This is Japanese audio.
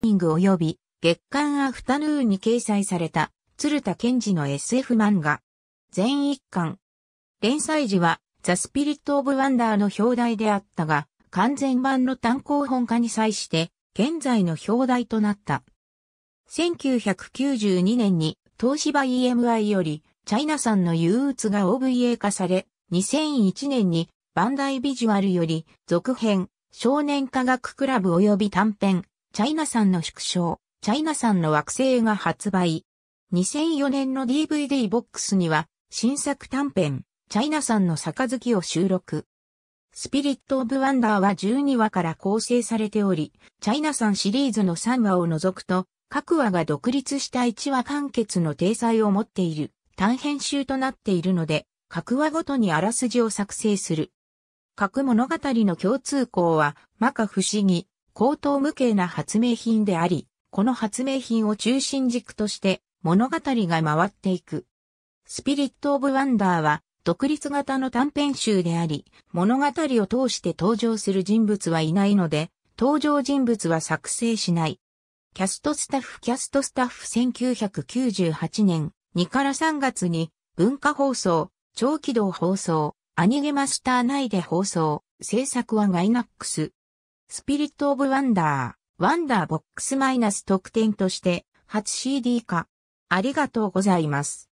ニング及び月刊アフタヌーンに掲載された鶴田健治の SF 漫画。全一巻。連載時はザ・スピリット・オブ・ワンダーの表題であったが、完全版の単行本化に際して現在の表題となった。1992年に東芝 EMI よりチャイナさんの憂鬱が OVA 化され、2001年にバンダイビジュアルより続編、少年科学クラブ及び短編、チャイナさんの縮小、チャイナさんの惑星が発売。2004年の DVD ボックスには、新作短編、チャイナさんの杯を収録。スピリット・オブ・ワンダーは12話から構成されており、チャイナさんシリーズの3話を除くと、各話が独立した1話完結の体裁を持っている、短編集となっているので、各話ごとにあらすじを作成する。各物語の共通項は、摩訶不思議、高等無形な発明品であり、この発明品を中心軸として物語が回っていく。スピリット・オブ・ワンダーは独立型の短編集であり、物語を通して登場する人物はいないので、登場人物は作成しない。キャストスタッフキャストスタッフ1998年2から3月に文化放送、長軌道放送、アニゲマスター内で放送、制作はガイナックス。スピリット・オブ・ワンダー、ワンダーボックスマイナス特典として、初 CD 化。ありがとうございます。